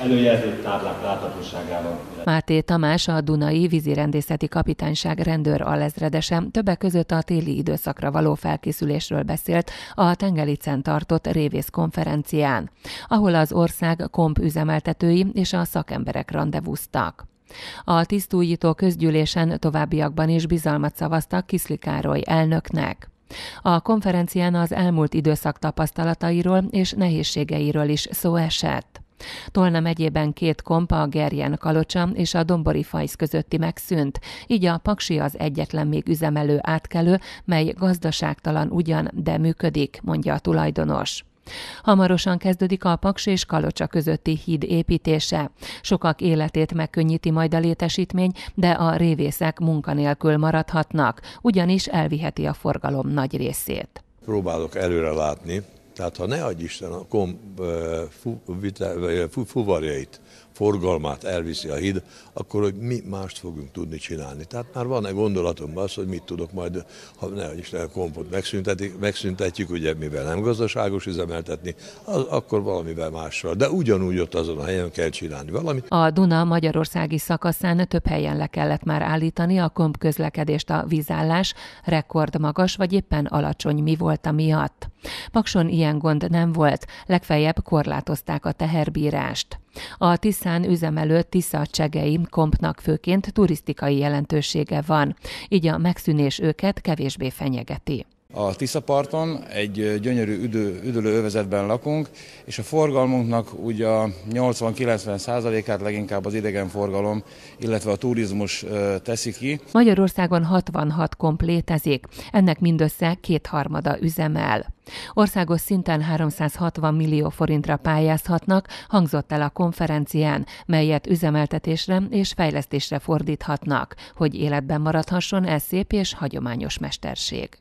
előjelző táblák láthatóságában. Máté Tamás, a Dunai Vízirendészeti Kapitányság rendőr alezredese többek között a téli időszakra való felkészülésről beszélt a Tengelicen tartott révész konferencián, ahol az ország komp üzemeltetői és a szakemberek rendezvúztak. A tisztújító közgyűlésen továbbiakban is bizalmat szavaztak Kiszli Károly elnöknek. A konferencián az elmúlt időszak tapasztalatairól és nehézségeiről is szó esett. Tolna megyében két kompa, a Gerjen Kalocsa és a Dombori Fajsz közötti megszűnt, így a Paksi az egyetlen még üzemelő átkelő, mely gazdaságtalan ugyan, de működik, mondja a tulajdonos. Hamarosan kezdődik a Paks és Kalocsa közötti híd építése. Sokak életét megkönnyíti majd a létesítmény, de a révészek munkanélkül maradhatnak, ugyanis elviheti a forgalom nagy részét. Próbálok előre látni, tehát ha ne adj Isten, a kom, fu, vita, fu, fuvarjait, forgalmát elviszi a híd, akkor hogy mi mást fogunk tudni csinálni. Tehát már van-e gondolatomban az, hogy mit tudok majd, ha ne adj Isten, a kompot megszüntetik, megszüntetjük, ugye mivel nem gazdaságos üzemeltetni, az, akkor valamivel másra. De ugyanúgy ott azon a helyen kell csinálni valamit. A Duna magyarországi szakaszán több helyen le kellett már állítani a komp közlekedést a vízállás rekord magas vagy éppen alacsony mi volt a miatt. Pakson ilyen gond nem volt, legfeljebb korlátozták a teherbírást. A Tiszán üzemelő Tisza csegei kompnak főként turisztikai jelentősége van, így a megszűnés őket kevésbé fenyegeti. A Tiszaparton egy gyönyörű üdő, üdülő övezetben lakunk, és a forgalmunknak ugye a 80-90 százalékát leginkább az idegenforgalom, illetve a turizmus teszi ki. Magyarországon 66 komp létezik, ennek mindössze kétharmada üzemel. Országos szinten 360 millió forintra pályázhatnak, hangzott el a konferencián, melyet üzemeltetésre és fejlesztésre fordíthatnak, hogy életben maradhasson ez szép és hagyományos mesterség.